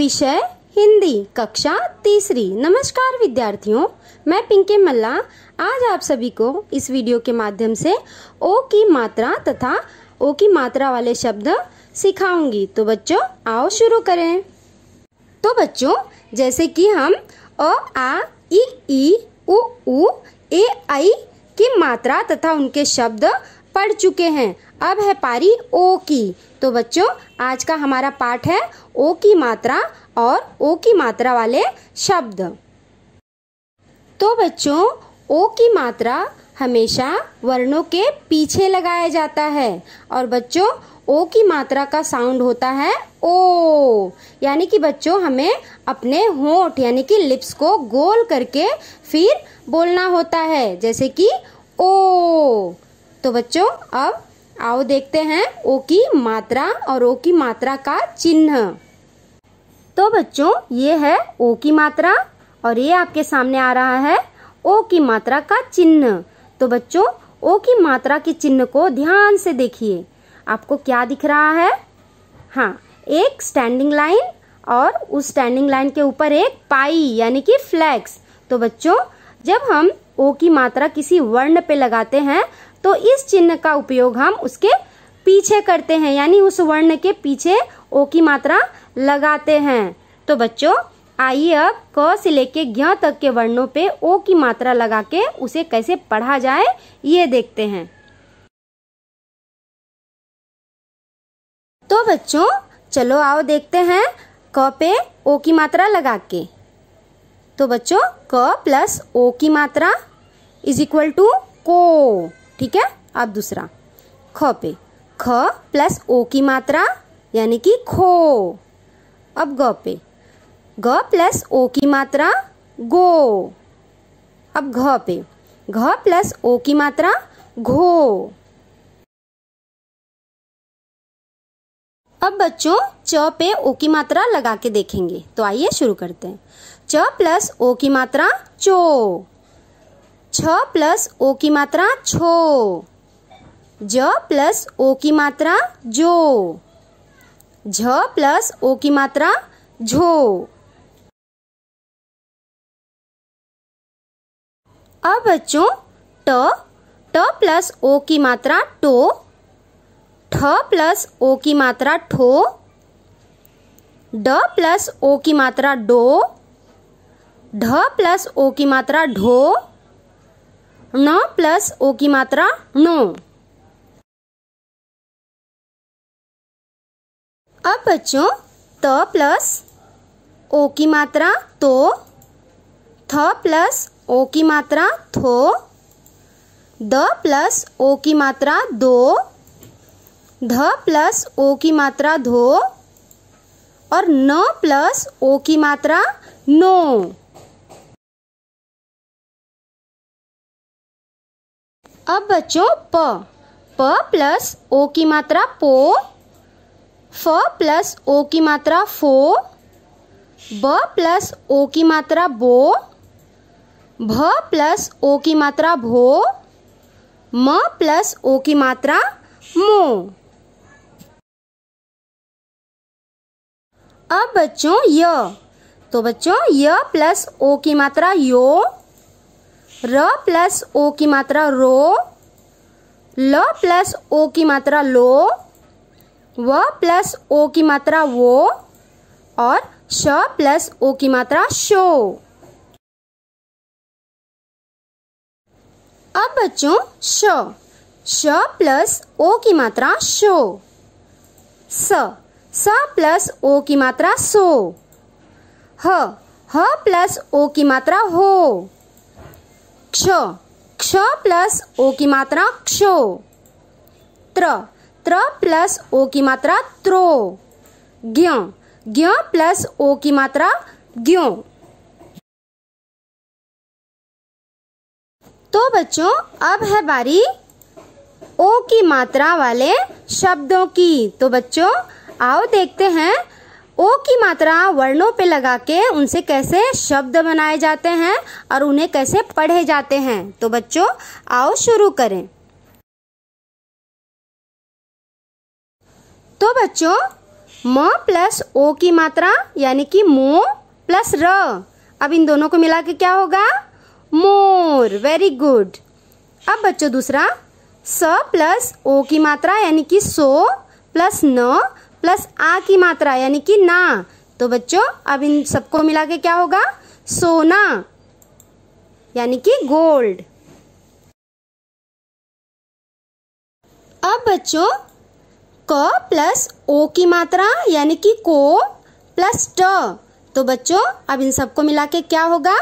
विषय हिंदी कक्षा तीसरी नमस्कार विद्यार्थियों मैं पिंके मल्ला आज आप सभी को इस वीडियो के माध्यम से ओ की मात्रा तथा ओ की मात्रा वाले शब्द सिखाऊंगी तो बच्चों आओ शुरू करें तो बच्चों जैसे कि हम अ आ ई ई उ ऊ ए आई की मात्रा तथा उनके शब्द पढ़ चुके हैं अब है पारी ओ की तो बच्चों आज का हमारा पाठ है ओ की मात्रा और ओ की मात्रा वाले शब्द तो बच्चों ओ की मात्रा हमेशा वर्णों के पीछे लगाया जाता है और बच्चों ओ की मात्रा का साउंड होता है ओ यानी कि बच्चों हमें अपने होठ यानी कि लिप्स को गोल करके फिर बोलना होता है जैसे कि ओ तो बच्चों अब आओ देखते हैं ओ की मात्रा और ओ की मात्रा का चिन्ह तो बच्चों ये है ओ की मात्रा और ये आपके सामने आ रहा है ओ की मात्रा का चिन्ह तो बच्चों ओ की मात्रा के चिन्ह को ध्यान से देखिए आपको क्या दिख रहा है हाँ एक स्टैंडिंग लाइन और उस स्टैंडिंग लाइन के ऊपर एक पाई यानी कि फ्लैग्स तो बच्चों जब हम ओ की मात्रा किसी वर्ण पे लगाते हैं तो इस चिन्ह का उपयोग हम उसके पीछे करते हैं यानी उस वर्ण के पीछे ओ की मात्रा लगाते हैं तो बच्चों आइए अब क से लेके ज्ञ तक के वर्णों पे ओ की मात्रा लगा के उसे कैसे पढ़ा जाए ये देखते हैं तो बच्चों चलो आओ देखते हैं क पे ओ की मात्रा लगा के तो बच्चों क प्लस ओ की मात्रा इज इक्वल टू को ठीक है अब दूसरा ख पे ख प्लस ओ की मात्रा यानी कि खो अब ग पे ग प्लस ओ की मात्रा गो अब घ पे घ प्लस ओ की मात्रा घो अब बच्चों च पे ओ की मात्रा लगा के देखेंगे तो आइए शुरू करते हैं च प्लस ओ की मात्रा चो छ प्लस ओ की मात्रा छो ज प्लस ओ की मात्रा जो झ प्लस ओ की मात्रा झो अब बच्चों ट ट प्लस ओ की मात्रा टो ठ प्लस ओ की मात्रा ठो ड प्लस ओ की मात्रा डो ढ प्लस ओ की मात्रा ढो न प्लस ओ की मात्रा नो अब बच्चों त प्लस ओ की मात्रा तो थ प्लस ओ की मात्रा थो द प्लस ओ की मात्रा दो ध प्लस ओ की मात्रा धो और न प्लस ओ की मात्रा नो अब बच्चों प प प्लस ओ की मात्रा पो फ प्लस ओ की मात्रा फो ब प्लस ओ की मात्रा बो भ प्लस ओ की मात्रा भो म प्लस ओ की मात्रा मो अब बच्चों य तो बच्चों य प्लस ओ की मात्रा यो र प्लस ओ की मात्रा रो ल प्लस ओ की मात्रा लो व प्लस ओ की मात्रा वो और श प्लस ओ की मात्रा शो अब बच्चों श श प्लस ओ की मात्रा शो स स प्लस ओ की मात्रा सो ह ह प्लस ओ की मात्रा हो क्ष क्ष प्लस ओ की मात्रा क्षो त्र त्र प्लस ओ की मात्रा त्रो ज्ञ ज्ञ प्लस ओ की मात्रा ज्ञो तो बच्चों अब है बारी ओ की मात्रा वाले शब्दों की तो बच्चों आओ देखते हैं ओ की मात्रा वर्णों पे लगा के उनसे कैसे शब्द बनाए जाते हैं और उन्हें कैसे पढ़े जाते हैं तो बच्चों आओ शुरू करें तो बच्चों म प्लस ओ की मात्रा यानी कि मो प्लस र अब इन दोनों को मिला के क्या होगा मोर वेरी गुड अब बच्चों दूसरा स प्लस ओ की मात्रा यानी कि सो प्लस न प्लस आ की मात्रा यानी कि ना तो बच्चों अब इन सबको मिला के क्या होगा सोना यानी कि गोल्ड अब बच्चों क प्लस ओ की मात्रा यानी कि को प्लस ट तो बच्चों अब इन सबको मिला के क्या होगा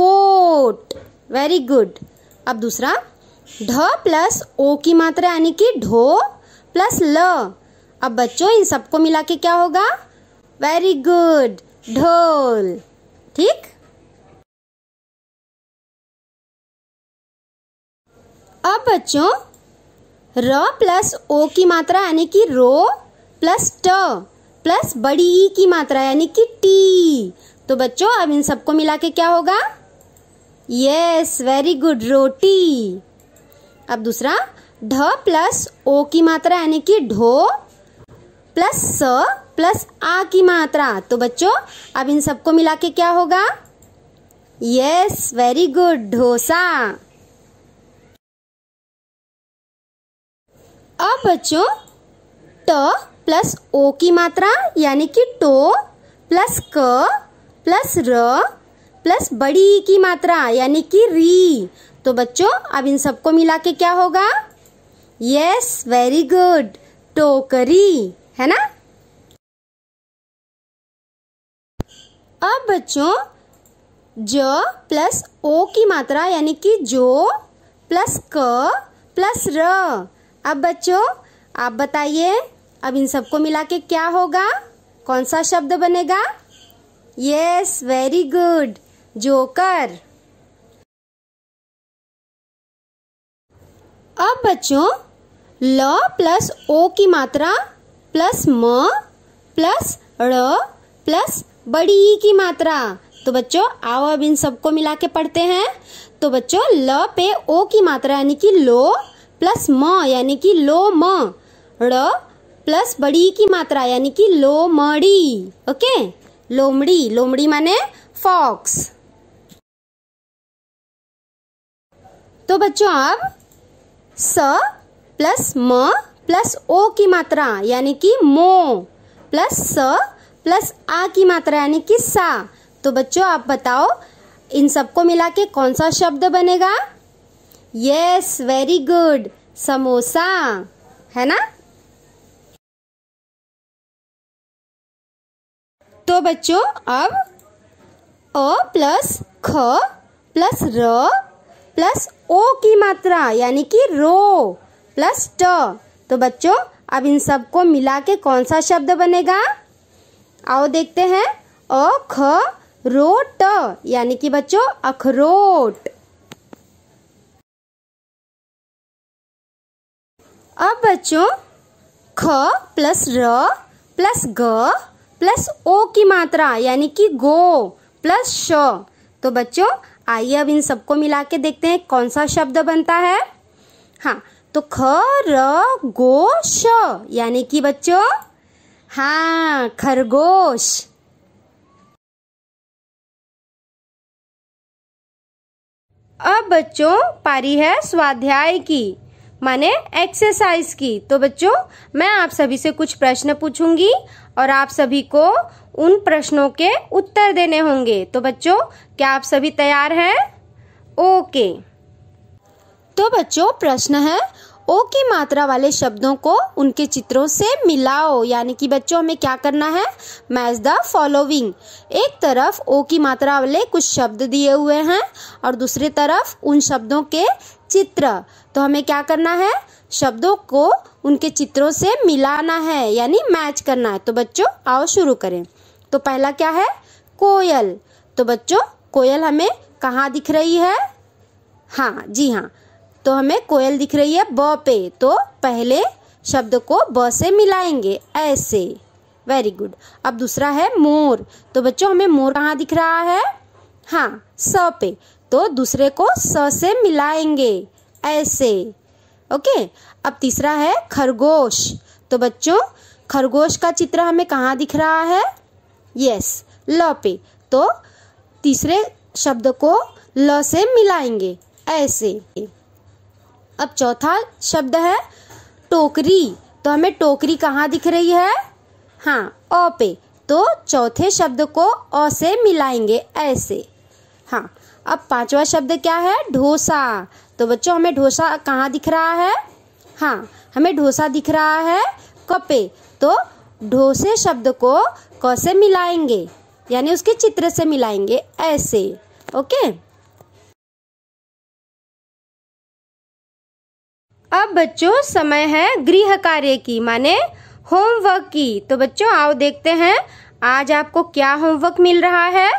कोट वेरी गुड अब दूसरा ढ प्लस ओ की मात्रा यानी कि ढो प्लस ल अब बच्चों इन सबको मिला के क्या होगा वेरी गुड ढोल ठीक अब बच्चों र प्लस ओ की मात्रा यानी कि रो प्लस ट प्लस बड़ी ई की मात्रा यानी कि टी तो बच्चों अब इन सबको मिला के क्या होगा यस वेरी गुड रोटी अब दूसरा ढ प्लस ओ की मात्रा यानी कि ढो प्लस स प्लस आ की मात्रा तो बच्चों अब इन सबको मिला के क्या होगा यस वेरी गुड ढोसा अब बच्चों ट प्लस ओ की मात्रा यानी कि टो प्लस क प्लस र प्लस बड़ी की मात्रा यानी कि री तो बच्चों अब इन सबको मिला के क्या होगा यस वेरी गुड टोकरी है ना अब बच्चों ज प्लस ओ की मात्रा यानी कि जो प्लस क प्लस र अब बच्चों आप बताइए अब इन सबको मिला के क्या होगा कौन सा शब्द बनेगा यस वेरी गुड जोकर अब बच्चों ल प्लस ओ की मात्रा प्लस म प्लस र प्लस बड़ी ई की मात्रा तो बच्चों आओ अब इन सबको मिला के पढ़ते हैं तो बच्चों ल पे ओ की मात्रा यानी कि लो प्लस म यानी कि लो म र प्लस बड़ी की मात्रा यानी कि लो मड़ी ओके लोमड़ी लोमड़ी माने फॉक्स तो बच्चों अब स प्लस म प्लस ओ की मात्रा यानी कि मो प्लस स प्लस आ की मात्रा यानी कि सा तो बच्चों आप बताओ इन सबको मिला के कौन सा शब्द बनेगा यस वेरी गुड समोसा है ना तो बच्चों अब अ प्लस ख प्लस र प्लस ओ की मात्रा यानी कि रो प्लस ट तो बच्चों अब इन सबको मिला के कौन सा शब्द बनेगा आओ देखते हैं अख रोट यानी कि बच्चों अखरोट अब बच्चों ख प्लस र प्लस ग प्लस ओ की मात्रा यानी कि गो प्लस श तो बच्चों आइए अब इन सबको मिला के देखते हैं कौन सा शब्द बनता है हाँ तो ख र गो श यानी कि बच्चों हाँ खरगोश अब बच्चों पारी है स्वाध्याय की माने एक्सरसाइज की तो बच्चों मैं आप सभी से कुछ प्रश्न पूछूंगी और आप सभी को उन प्रश्नों के उत्तर देने होंगे तो बच्चों क्या आप सभी तैयार हैं ओके बच्चों प्रश्न है ओ की मात्रा वाले शब्दों को उनके चित्रों से मिलाओ यानी कि बच्चों हमें क्या करना है मैच द फॉलोविंग एक तरफ ओ की मात्रा वाले कुछ शब्द दिए हुए हैं और दूसरी तरफ उन शब्दों के चित्र तो हमें क्या करना है शब्दों को उनके चित्रों से मिलाना है यानी मैच करना है तो बच्चों आओ शुरू करें तो पहला क्या है कोयल तो बच्चों कोयल हमें कहाँ दिख रही है हाँ जी हाँ तो हमें कोयल दिख रही है ब पे तो पहले शब्द को ब से मिलाएंगे ऐसे वेरी गुड अब दूसरा है मोर तो बच्चों हमें मोर कहाँ दिख रहा है हाँ स पे तो दूसरे को स से मिलाएंगे ऐसे ओके अब तीसरा है खरगोश तो बच्चों खरगोश का चित्र हमें कहाँ दिख रहा है यस ल पे तो तीसरे शब्द को ल से मिलाएंगे ऐसे अब चौथा शब्द है टोकरी तो हमें टोकरी कहाँ दिख रही है हाँ ओ पे तो चौथे शब्द को ओ से मिलाएंगे ऐसे हाँ अब पांचवा शब्द क्या है ढोसा तो बच्चों हमें ढोसा कहाँ दिख रहा है हाँ हमें ढोसा दिख रहा है कपे तो ढोसे शब्द को क से मिलाएंगे यानी उसके चित्र से मिलाएंगे ऐसे ओके अब बच्चों समय है गृह कार्य की माने होमवर्क की तो बच्चों आओ देखते हैं आज आपको क्या होमवर्क मिल रहा है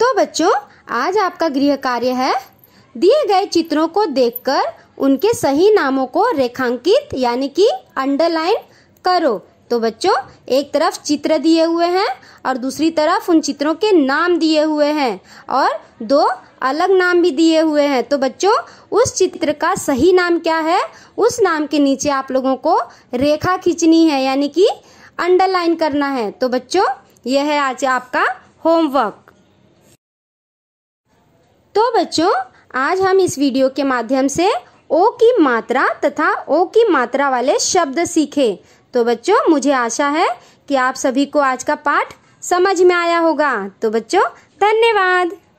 तो बच्चों आज आपका गृह कार्य है दिए गए चित्रों को देखकर उनके सही नामों को रेखांकित यानी कि अंडरलाइन करो तो बच्चों एक तरफ चित्र दिए हुए हैं और दूसरी तरफ उन चित्रों के नाम दिए हुए हैं और दो अलग नाम भी दिए हुए हैं तो बच्चों उस चित्र का सही नाम क्या है उस नाम के नीचे आप लोगों को रेखा खींचनी है यानी कि अंडरलाइन करना है तो बच्चों यह है आज आपका होमवर्क तो बच्चों आज हम इस वीडियो के माध्यम से ओ की मात्रा तथा ओ की मात्रा वाले शब्द सीखे तो बच्चों मुझे आशा है कि आप सभी को आज का पाठ समझ में आया होगा तो बच्चों धन्यवाद